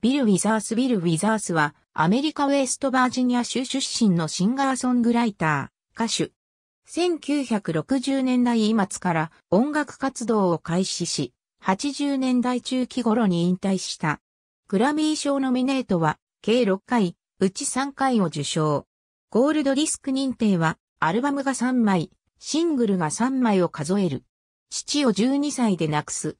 ビル・ウィザース・ビル・ウィザースは、アメリカ・ウェスト・バージニア州出身のシンガーソングライター、歌手。1960年代末から音楽活動を開始し、80年代中期頃に引退した。グラミー賞ノミネートは、計6回、うち3回を受賞。ゴールドリスク認定は、アルバムが3枚、シングルが3枚を数える。父を12歳で亡くす。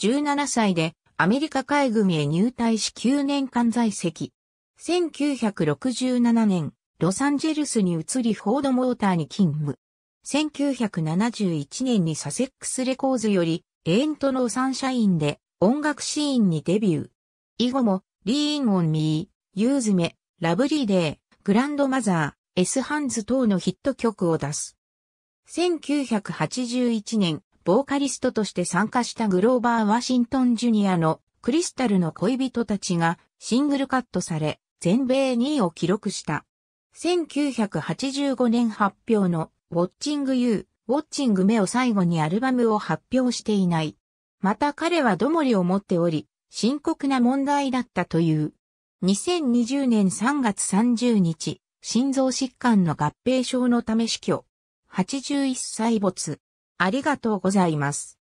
17歳でアメリカ海軍へ入隊し9年間在籍。1967年、ロサンゼルスに移りフォードモーターに勤務。1971年にサセックスレコーズより、エントのサンシャインで音楽シーンにデビュー。以後も、リーン・オン・ミー、ユーズメ、ラブリーデー、グランドマザー、エス・ハンズ等のヒット曲を出す。1981年、ボーカリストとして参加したグローバー・ワシントン・ジュニアのクリスタルの恋人たちがシングルカットされ、全米2位を記録した。1985年発表のウォッチング・ユー、ウォッチング・目を最後にアルバムを発表していない。また彼はどもりを持っており、深刻な問題だったという。2020年3月30日、心臓疾患の合併症のため死去。81歳没。ありがとうございます。